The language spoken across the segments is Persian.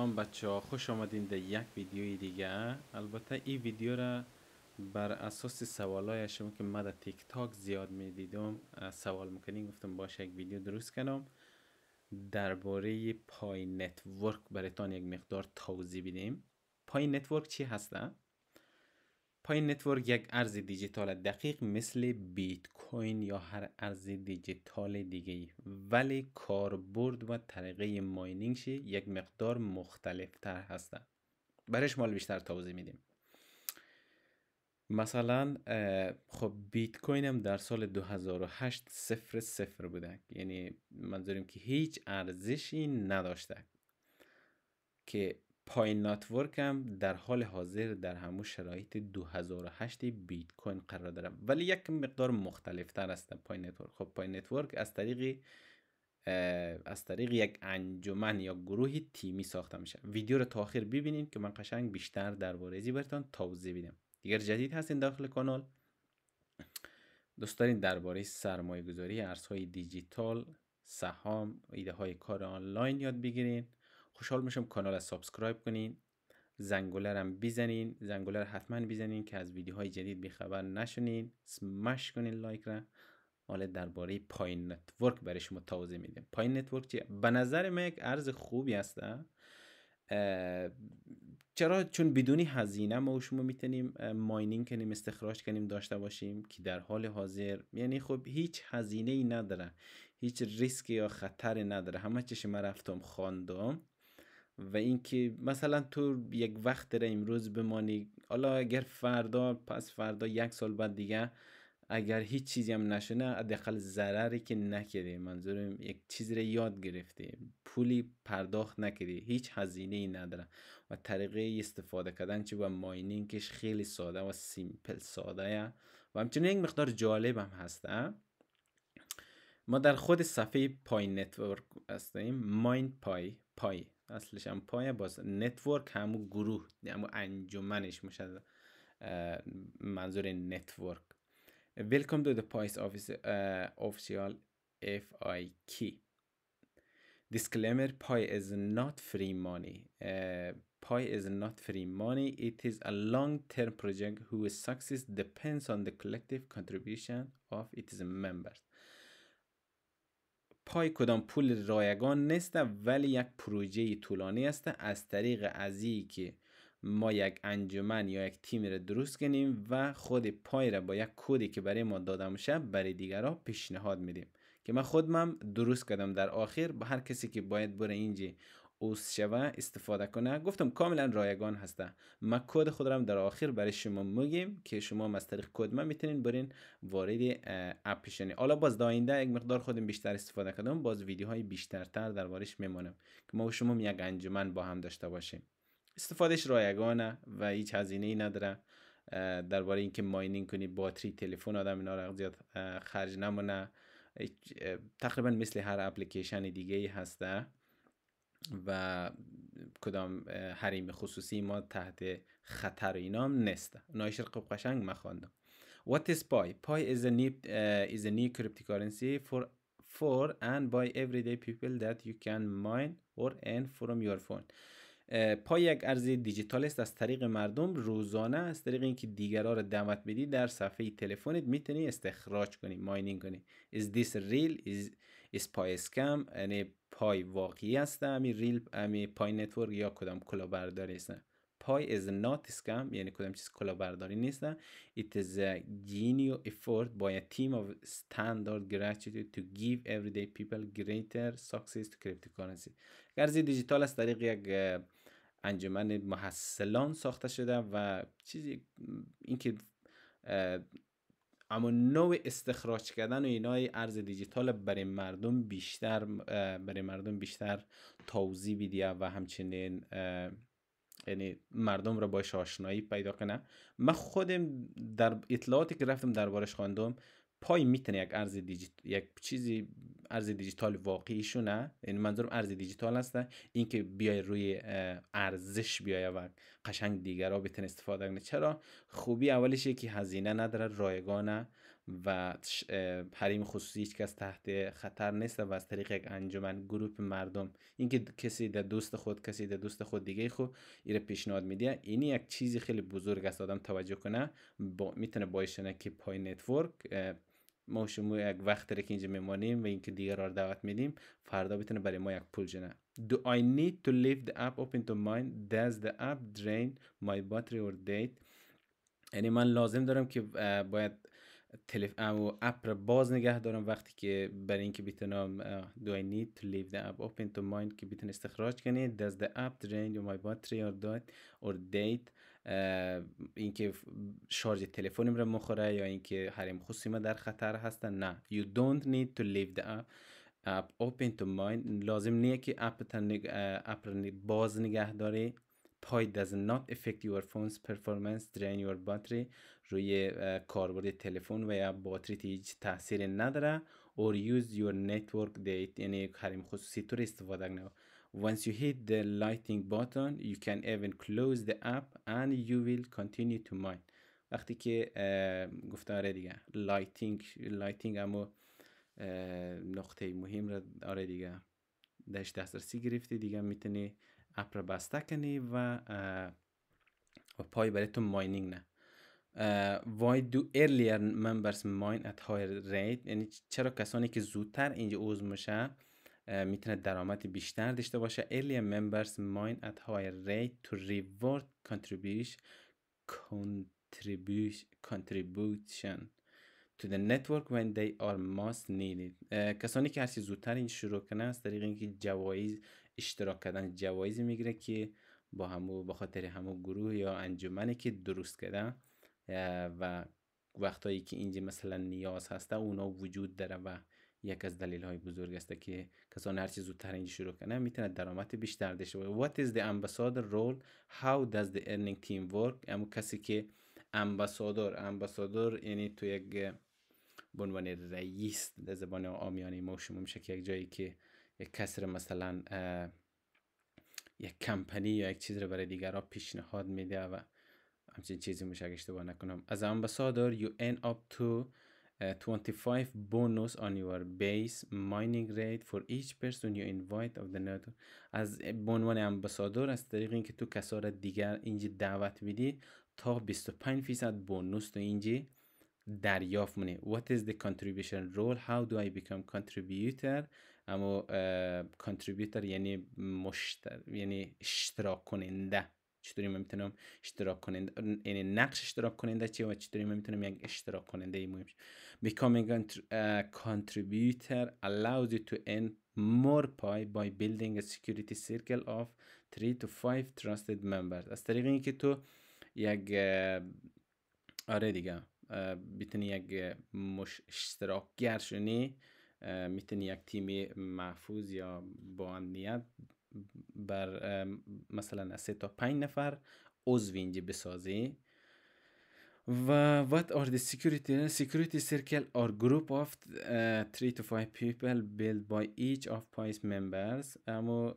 سلام بچه ها خوش آمدین در یک ویدیو دیگه البته این ویدیو را بر اساس های شما که من در تیک تاک زیاد می دیدم سوال میکنین گفتم باشه یک ویدیو درست کنم درباره پای نتورک براتان یک مقدار توضیح بدیم پای نتورک چی هسته پای نتورک یک ارز دیجیتال دقیق مثل بیت کوین یا هر ارز دیجیتال دیگه ولی کاربرد و طریقه ماینینگش یک مقدار مختلف تر هستن برش مال بیشتر توضیح میدیم مثلا خب بیت کوین هم در سال 2008 صفر صفر بوده یعنی منظوریم که هیچ ارزشی نداشته که پای ناتورک هم در حال حاضر در همو شرایط 2008 بیت کوین قرار دارم ولی یک مقدار مختلف تر است پای نتورک خب پای نتورک از طریق از طریق یک انجمن یا گروه تیمی ساخته میشه ویدیو رو تا آخر ببینید که من قشنگ بیشتر درباره زی برتان توضیح بدم دیگر جدید هستین داخل کانال دوست دارین درباره سرمایه گذاری ارزهای دیجیتال سهام ایده های کار آنلاین یاد بگیرین خوشحال میشم کانال را سابسکرایب کنین زنگوله را بزنین، زنگوله رو حتما بزنین که از ویدیوهای جدید بیخبر نشونین سمش کنین لایک را حالا درباره پایین نتورک برای شما توضیح میدیم پایین نتورک چیه به نظر من یک عرض خوبی هست چرا چون بدونی هزینه ما و شما میتونیم ماینینگ کنیم استخراج کنیم داشته باشیم که در حال حاضر یعنی خب هیچ هزینه ای نداره هیچ ریسک یا خطری نداره همه چی شما رفتم خواندم و اینکه مثلا تو یک وقت را امروز بمانی حالا اگر فردا پس فردا یک سال بعد دیگه اگر هیچ چیزی هم نشونه حداقل ضرری که نکردی منظورم یک چیز را یاد گرفتی پولی پرداخت نکردی هیچ هزینه ای نداره و طریقه استفاده کردن چی و ماینینگش خیلی ساده و سیمپل ساده و همچنین یک مقدار جالب هم هسته ما در خود صفحه پای نتورک هستیم ماین پای پای اصلش پایه باز نتورک همون گروه همون انجمنش مشد منظور نتورک Welcome to the PIS office, official F.I.K. Disclaimer PIE is not free money. PIE is not free money. It is a long term project whose success depends on the collective contribution of its members. پای کدام پول رایگان نیست ولی یک پروژه طولانی است از طریق ازی که ما یک انجمن یا یک تیم را درست کنیم و خود پای را با یک کودی که برای ما داده میشه برای دیگران پیشنهاد میدیم که من خودم درست کردم در آخر با هر کسی که باید بره اینجا اوس شوه استفاده کنه گفتم کاملا رایگان هسته ما کد خود را در آخر برای شما میگیم که شما از طریق کد ما میتونین برین وارد اپ حالا باز داینده یک مقدار خودم بیشتر استفاده کردم باز ویدیوهای بیشترتر بارش میمونم که ما و شما یک انجمن با هم داشته باشیم استفادهش رایگانه و هیچ هزینه ای نداره درباره اینکه ماینینگ کنی باتری تلفن آدم اینا را زیاد خرج نمونه تقریبا مثل هر اپلیکیشن دیگه ای هسته و کدام حریم خصوصی ما تحت خطر اینام نیست نایش رقب قشنگ ما خواندم What is Pi? Pi is a new, is a new cryptocurrency for for and by everyday people that you can mine or earn from your phone پای یک ارز دیجیتال است از طریق مردم روزانه از طریق اینکه دیگرها رو دعوت بدی در صفحه تلفنت میتونی استخراج کنی ماینینگ کنی is this real is اسپای کم یعنی پای واقعی است امی یعنی ریل امی یعنی پای نتورک یا کدام برداری است پای از نات اسکم یعنی کدام چیز کلا برداری نیست از is افورت بای ا تیم اف استاندارد گراتیتی تو گیو to دی پیپل گریتر ساکسس تو کریپتو cryptocurrency ارز دیجیتال از طریق یک انجمن محصلان ساخته شده و چیزی اینکه اما نوع استخراج کردن و اینای ارز دیجیتال برای مردم بیشتر برای مردم بیشتر توضیح بیدیه و همچنین یعنی مردم را باش آشنایی پیدا کنه من خودم در اطلاعاتی که رفتم دربارش خواندم پای میتونه یک ارز دیجیت یک چیزی ارز دیجیتال واقعیشونه یعنی منظورم ارز دیجیتال هسته اینکه بیای روی ارزش بیای و قشنگ دیگر را استفاده کنه چرا خوبی اولش که هزینه نداره رایگانه و حریم خصوصی هیچ کس تحت خطر نیست و از طریق یک انجمن گروپ مردم اینکه کسی در دوست خود کسی در دوست خود دیگه خود ایره پیشنهاد میده اینی یک چیزی خیلی بزرگ است آدم توجه کنه با میتونه باشه که پای نتورک ما شما یک وقت را که اینجا میمانیم و اینکه دیگر را دعوت میدیم فردا بتونه برای ما یک پول جنه Do I need to leave the app open to mine? Does the app drain my battery or date? یعنی من لازم دارم که باید تلف او اپ را باز نگه دارم وقتی که برای اینکه بتونم do I need to leave the app open to mine که بتونه استخراج کنید does the app drain my battery or date or date اینکه شارژ تلفنیم را مخوره یا اینکه حریم خصوصی ما در خطر هستن نه you don't need to leave the app اپ open to mind لازم نیه که اپ نگ... اپ را باز نگه داری پای does not affect your phone's performance drain your battery روی کاربرد تلفن و یا باتری هیچ تاثیر نداره or use your network date یعنی حریم خصوصی تو استفاده نکنه once you hit the lighting button you can even close the app and you will continue to mine وقتی که گفته آره دیگه لایتینگ لایتینگ اما نقطه مهم را آره دیگه داشت دسترسی گرفتی دیگه میتونی اپ را بسته کنی و و پای برای تو ماینینگ نه why do earlier members mine at higher rate یعنی چرا کسانی که زودتر اینجا عضو میشن میتونه درآمد بیشتر داشته باشه earlier members mine at higher rate to reward contribution contribution to the network when they are most needed کسانی که هرچی زودتر این شروع کنه از طریق اینکه جوایز اشتراک کردن جوایز میگیره که با همو به خاطر همو گروه یا انجمنی که درست کرده و وقتایی که اینجا مثلا نیاز هسته اونا وجود داره و یک از دلیل های بزرگ است که کسان هرچی زودتر اینجا شروع کنه میتونه درآمد بیشتر داشته باشه What is the ambassador role? How does the earning team work? اما کسی که امباسادور امباسادور یعنی تو یک به عنوان رئیس در زبان آمیانه ما شما میشه که یک جایی که یک کسر مثلا یک کمپنی یا یک چیز رو برای دیگرها پیشنهاد میده و همچین چیزی میشه اگه اشتباه نکنم از امباسادور you end up to 25 uh, bonus on your base mining rate for each person you invite of the network از به عنوان امباسادور از طریق اینکه تو کسار دیگر اینجا دعوت میدی تا 25 فیصد بونوس تو اینجا دریافت مونه what is the contribution role how do I become contributor اما uh, contributor یعنی مشتر یعنی اشتراک کننده چطوری من میتونم اشتراک کننده یعنی نقش اشتراک کننده چیه و چطوری من میتونم یک اشتراک کننده ای مهم Becoming a contributor allows you to earn more پای by building a security circle of 3 to five trusted members از طریق اینکه تو یک آره دیگه میتونی یک مش اشتراکگر شونی میتونی یک تیم محفوظ یا با امنیت بر مثلا از تا پنج نفر عضو اینجا بسازی و what are the security security circle or group of uh, three to five people built by each of PIS members اما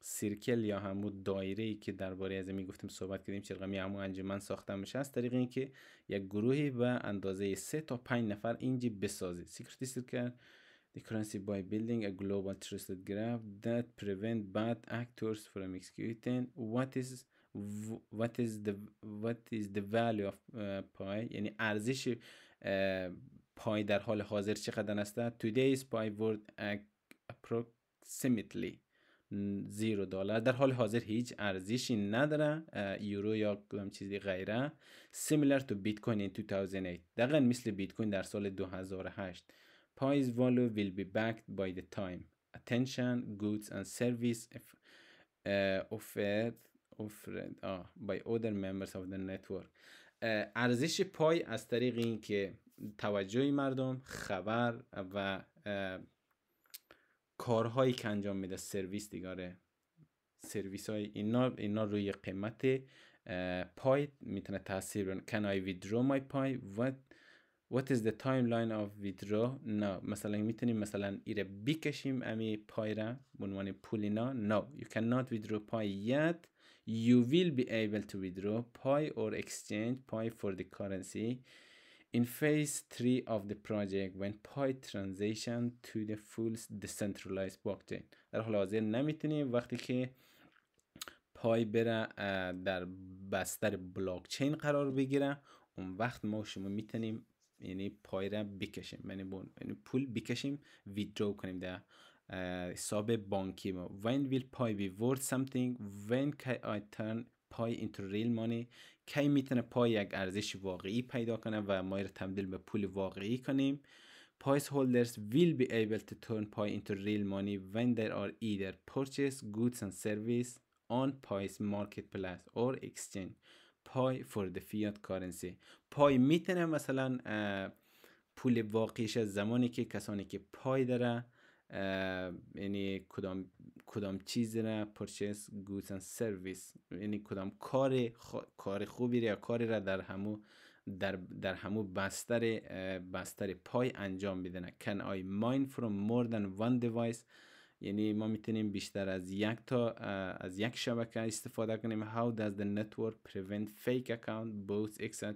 سیرکل یا همو دایره ای که درباره از میگفتیم صحبت کردیم می همو انجمن ساخته میشه از طریق اینکه یک گروهی به اندازه 3 تا 5 نفر اینجی بسازید سیکرتی سیرکل the currency by building a global trusted graph that prevent bad actors from executing what is what is the what is the value of uh, pi یعنی ارزش پای در حال حاضر چقدر است today's pi worth approximately 0 دلار در حال حاضر هیچ ارزشی نداره یورو یا کدام چیزی غیره similar to bitcoin in 2008 دقیقا مثل بیت کوین در سال 2008 pi's value will be backed by the time attention goods and service if, offered آه by other members of the network ارزش پای از طریق این که توجه مردم خبر و کارهایی که انجام میده سرویس دیگاره سرویس های اینا, اینا روی قیمت پای میتونه تاثیر بره can I withdraw my pie what is the timeline of withdraw no مثلا میتونیم مثلا ایره بکشیم امی پای را بنوانی عنوان پول no you cannot withdraw pie yet you will be able to withdraw Pi or exchange Pi for the currency in phase 3 of the project when Pi transition to the full decentralized blockchain در حال حاضر نمیتونیم وقتی که پای بره در بستر بلاکچین قرار بگیره اون وقت ما شما میتونیم یعنی پای را بکشیم یعنی پول بکشیم ویدرو کنیم در بانکی ما when will pi be worth something when can I turn پای into ریل مانی کی میتونه پای یک ارزش واقعی پیدا کنه و ما رو تبدیل به پول واقعی کنیم پایس holders will be able to turn پای into real money when there are either purchase goods and service on پایس marketplace or exchange پای for the fiat currency پای میتونه مثلا پول واقعیش از زمانی که کسانی که پای داره یعنی کدام کدام چیز را پرچیس اند سرویس یعنی کدام کار خو... کار خوبی را یا کاری را در همو در, در همو بستر بستر پای انجام میدن کن آی mine from more than one device یعنی ما میتونیم بیشتر از یک تا از یک شبکه استفاده کنیم how does the network prevent fake account bots etc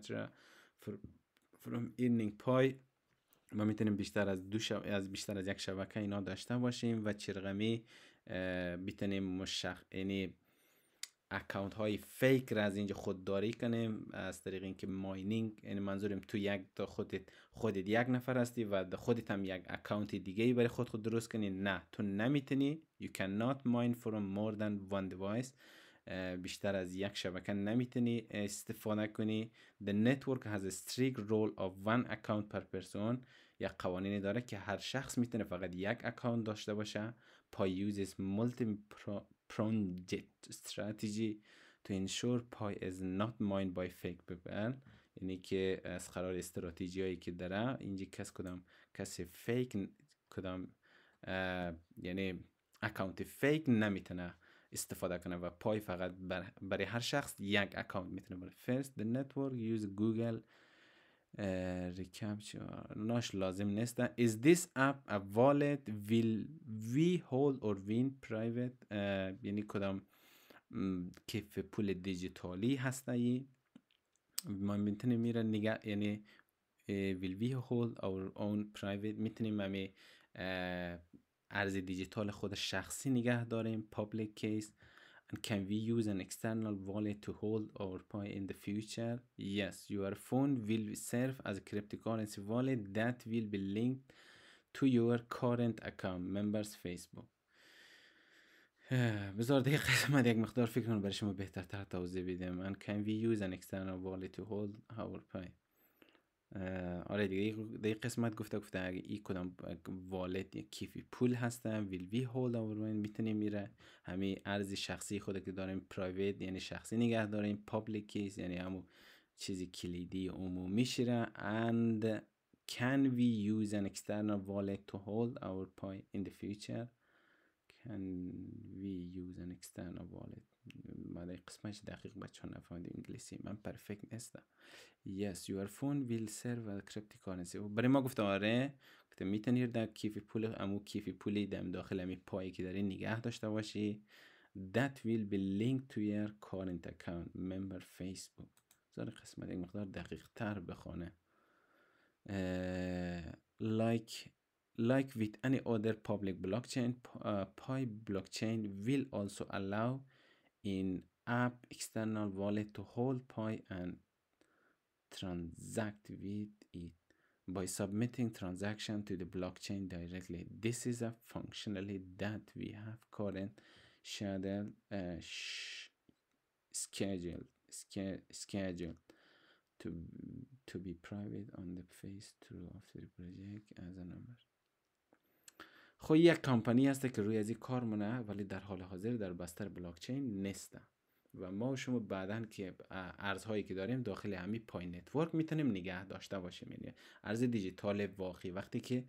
from earning پای ما میتونیم بیشتر از دو از بیشتر از یک شبکه اینا داشته باشیم و چرغمی میتونیم مشخ یعنی اکانت های فیک را از اینجا خودداری کنیم از طریق اینکه ماینینگ یعنی منظورم تو یک تا خودت خودت یک نفر هستی و خودت هم یک اکاونت دیگه برای خود خود درست کنی نه تو نمیتونی you cannot mine from more than one device بیشتر از یک شبکه نمیتونی استفاده کنی the network has a strict rule of one account per person یک قوانینی داره که هر شخص میتونه فقط یک اکانت داشته باشه پای uses multi pronged strategy to ensure پای is not mined by fake people یعنی که از قرار استراتژی هایی که داره اینجا کس کدام کسی فیک کدام یعنی اکانت فیک نمیتونه استفاده کنه و پای فقط برای هر شخص یک اکانت میتونه بره First the network use google recapture ناش لازم نیست is this app a wallet will we hold or win private یعنی کدام کیف پول دیجیتالی هسته ای ما میتونه میره نگه یعنی will we hold our own private میتونیم همی ارز دیجیتال خود شخصی نگه داریم public کیس and can we use an external wallet to hold our pie in the future yes your phone will serve as a cryptocurrency wallet that will be linked to your current account members facebook بذار دیگه قسمت یک مقدار فکر کنم برای شما بهتر تر توضیح بدم and can we use an external wallet to hold our pie آره دیگه دیگه قسمت گفته گفته اگه ای کدام والد یا کیفی پول هستن ویل وی هولد اور میتونیم میره همه ارزی شخصی خود که داریم پرایوت یعنی شخصی نگه داریم پابلیک کیس یعنی همون چیزی کلیدی عمومی شیره اند can we use an external wallet to hold our pie in the future can we use an external wallet ما قسمش دقیق بچه ها نفهمید انگلیسی من پرفکت نیستم yes your phone will serve a cryptocurrency برای ما گفتم آره گفتم میتونی در کیف پول امو کیف پولی دم داخل امی پایی که داری نگه داشته باشی that will be linked to your current account member facebook زار قسمت این مقدار دقیق تر بخونه like like with any other public blockchain, uh, Pi blockchain will also allow in app external wallet to hold Pi and transact with it by submitting transaction to the blockchain directly. This is a functionality that we have current uh, scheduled schedule, to, to be private on the face through of the project as a number. خب یک کمپانی هست که روی از این کار مونه ولی در حال حاضر در بستر بلاک چین نیست و ما و شما بعدا که ارزهایی که داریم داخل همین پای نتورک میتونیم نگه داشته باشیم یعنی ارز دیجیتال واقعی وقتی که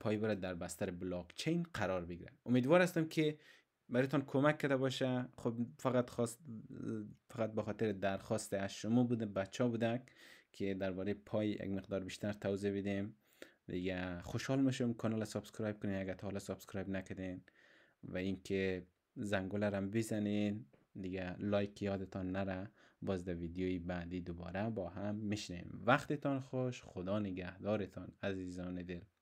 پای برد در بستر بلاک چین قرار بگیره امیدوار هستم که برایتان کمک کرده باشه خب فقط خواست فقط به خاطر درخواست از شما بوده بچه بودک که درباره پای یک مقدار بیشتر توضیح بدیم دیگه خوشحال میشم کانال سابسکرایب کنین اگر تا حالا سابسکرایب نکردین و اینکه زنگوله رو بزنین دیگه لایک یادتان نره باز در ویدیوی بعدی دوباره با هم میشنیم وقتتان خوش خدا نگهدارتان عزیزان دل